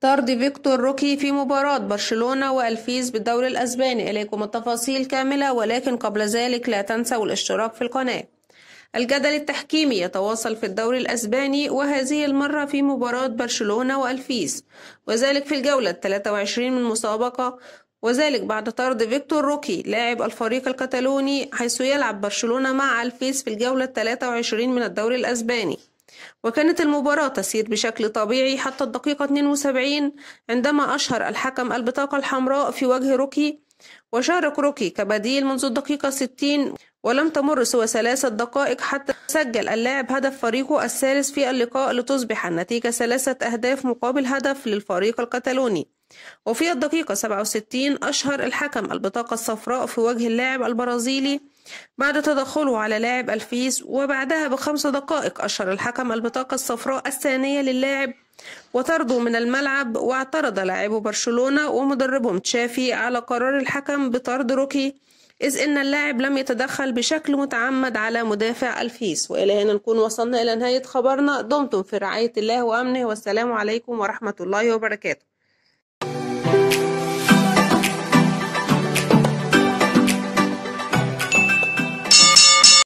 طرد فيكتور روكي في مباراة برشلونة والفيز بالدوري الأسباني إليكم التفاصيل كاملة ولكن قبل ذلك لا تنسوا الاشتراك في القناة الجدل التحكيمي يتواصل في الدوري الأسباني وهذه المرة في مباراة برشلونة والفيز وذلك في الجولة 23 من المسابقة وذلك بعد طرد فيكتور روكي لاعب الفريق الكتالوني حيث يلعب برشلونة مع الفيس في الجولة 23 من الدوري الأسباني وكانت المباراة تسير بشكل طبيعي حتى الدقيقة 72 عندما أشهر الحكم البطاقة الحمراء في وجه روكي وشارك روكي كبديل منذ الدقيقة 60 ولم تمر سوى ثلاثة دقائق حتى سجل اللاعب هدف فريقه الثالث في اللقاء لتصبح النتيجة ثلاثة أهداف مقابل هدف للفريق الكتالوني وفي الدقيقة 67 أشهر الحكم البطاقة الصفراء في وجه اللاعب البرازيلي بعد تدخله على لاعب الفيس وبعدها بخمس دقائق أشر الحكم البطاقة الصفراء الثانية للاعب وطرده من الملعب واعترض لاعبو برشلونة ومدربهم تشافي على قرار الحكم بطرد روكي إذ إن اللاعب لم يتدخل بشكل متعمد على مدافع الفيس وإلى هنا نكون وصلنا إلى نهاية خبرنا دمتم في رعاية الله وأمنه والسلام عليكم ورحمة الله وبركاته